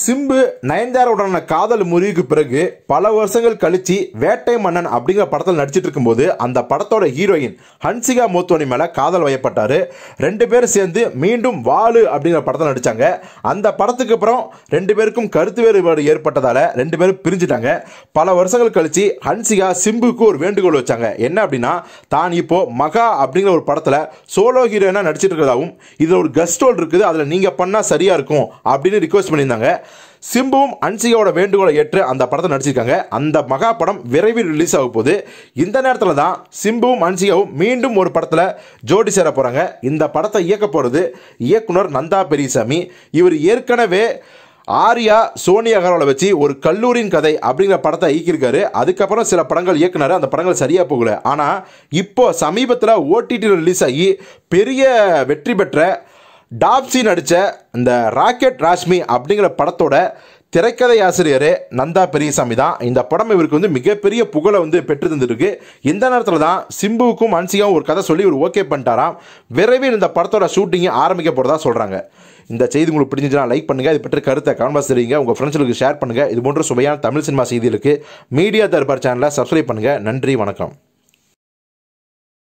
சிம்பு நயன்தாராவுடனான காதல் முறிவுக்கு பிறகு பல வருஷங்கள் கழிச்சு வேட்டை மன்னன் அப்படிங்கிற படத்தில் நடிச்சிட்டு இருக்கும்போது அந்த படத்தோட ஹீரோயின் ஹன்சிகா மோத்வானி மேலே காதல் வயப்பட்டார் ரெண்டு பேரும் சேர்ந்து மீண்டும் வாழு அப்படிங்கிற படத்தில் நடித்தாங்க அந்த படத்துக்கு அப்புறம் ரெண்டு பேருக்கும் கருத்து வேறுபாடு ஏற்பட்டதால் ரெண்டு பேரும் பிரிஞ்சுட்டாங்க பல வருஷங்கள் கழிச்சு ஹன்சிகா சிம்புக்கு ஒரு வேண்டுகோள் வச்சாங்க என்ன அப்படின்னா தான் இப்போது மகா அப்படிங்கிற ஒரு படத்தில் சோலோ ஹீரோயினாக நடிச்சிட்டு இருக்கிறதாகவும் இதில் ஒரு கெஸ்ட் ரோல் இருக்குது அதில் நீங்கள் பண்ணால் சரியாக இருக்கும் அப்படின்னு ரிக்வஸ்ட் பண்ணியிருந்தாங்க சிம்புவும் அன்சிகாவோட வேண்டுகோளை ஏற்று அந்த படத்தை நடிச்சிருக்காங்க அந்த மகா படம் விரைவில் ரிலீஸ் ஆக போகுது இந்த நேரத்தில் தான் சிம்புவும் அன்சிகாவும் மீண்டும் ஒரு படத்தில் ஜோடி சேர போகிறாங்க இந்த படத்தை இயக்க போகிறது இயக்குனர் நந்தா பெரியசாமி இவர் ஏற்கனவே ஆர்யா சோனியா அகர்வாலை வச்சு ஒரு கல்லூரியின் கதை அப்படிங்கிற படத்தை ஈக்கியிருக்காரு அதுக்கப்புறம் சில படங்கள் இயக்குனாரு அந்த படங்கள் சரியாக போகல ஆனால் இப்போ சமீபத்தில் ஓடிடியில் ரிலீஸ் ஆகி பெரிய வெற்றி பெற்ற டாப்ஸி நடித்த இந்த ராக்கெட் ராஷ்மி அப்படிங்கிற படத்தோட திரைக்கதை ஆசிரியர் நந்தா பெரியசாமி தான் இந்த படம் இவருக்கு வந்து மிகப்பெரிய புகழை வந்து பெற்று தந்துருக்கு இந்த நேரத்தில் தான் சிம்புவுக்கும் அன்சியாவும் ஒரு கதை சொல்லி இவர் ஓகே பண்ணிட்டாராம் விரைவில் இந்த படத்தோட ஷூட்டிங்கை ஆரம்பிக்க போகிறதா சொல்கிறாங்க இந்த செய்தி உங்களுக்கு பிடிச்சிச்சுன்னா லைக் பண்ணுங்கள் இது பற்றி கருத்தை கான்பாஸ் தெரியுங்க உங்கள் ஃப்ரெண்ட்ஸுக்கு ஷேர் பண்ணுங்கள் இது போன்ற சுவையான தமிழ் சினிமா செய்திகளுக்கு மீடியா தர்பார் சேனலை சப்ஸ்கிரைப் பண்ணுங்கள் நன்றி வணக்கம்